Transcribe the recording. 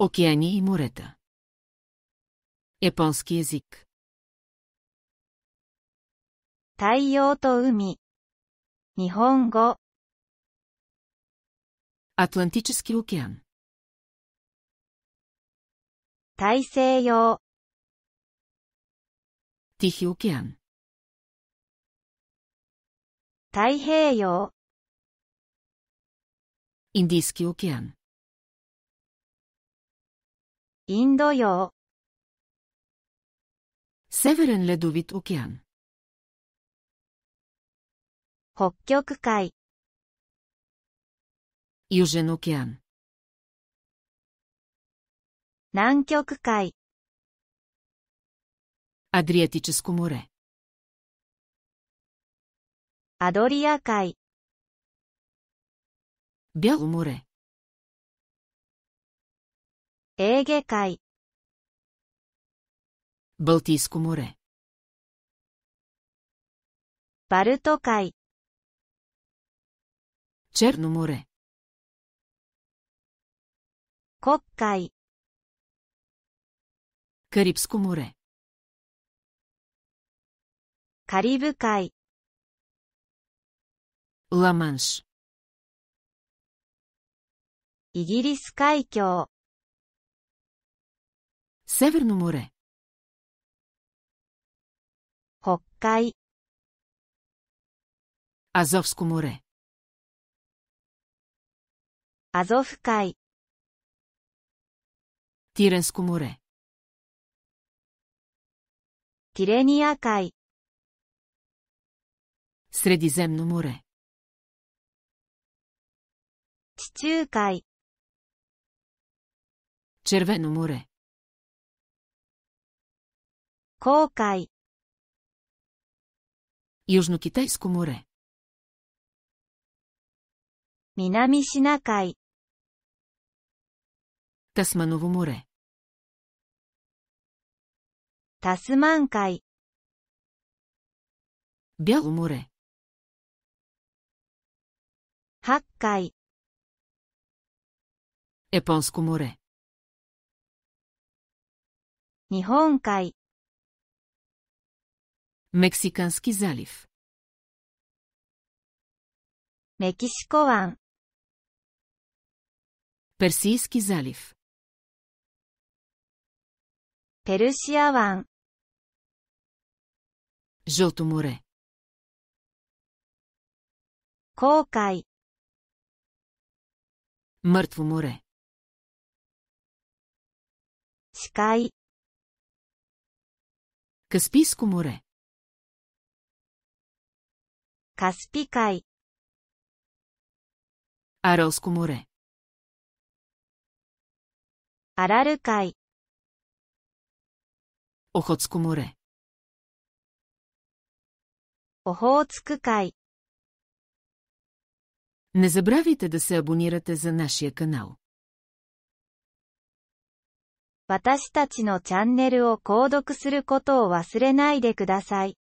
Океани и морета. Японски език. 太陽と海。日本語。Атлантически океан. 大西洋。Тихи океан. 太平洋。Индийски океан. インド洋 Северен ледовит океан. 北極海 Южен океан. 南極海 Адриатическо море. アドリア海 Бяло море. エーゲ海 Балтийско море バルト海 Черно море 黒海 Карибско море カリブ海 Ла-Манш イギリス海峡 Северно море. Хоккай. Азовско море. Азовкай. Тиренско море. Тирения кай. Средиземно море. Чичукай. Червено море. 後海。южно к и т а й с 南シナ海。タスマノヴモレ。タスマン海。ビャロモレ。八海。エポンスコモレ。日本海。Мексикански залив. Мексико Персийски залив. Персия ван. Жълто море. Кокай. Мъртво море. Скай. Каспийско море. カスピ海 Аралско море アラル海 Охотско море オホーツク海 Не забравяйте да се абонирате за нашия канал. 私たちのチャンネルを購読することを忘れないでください。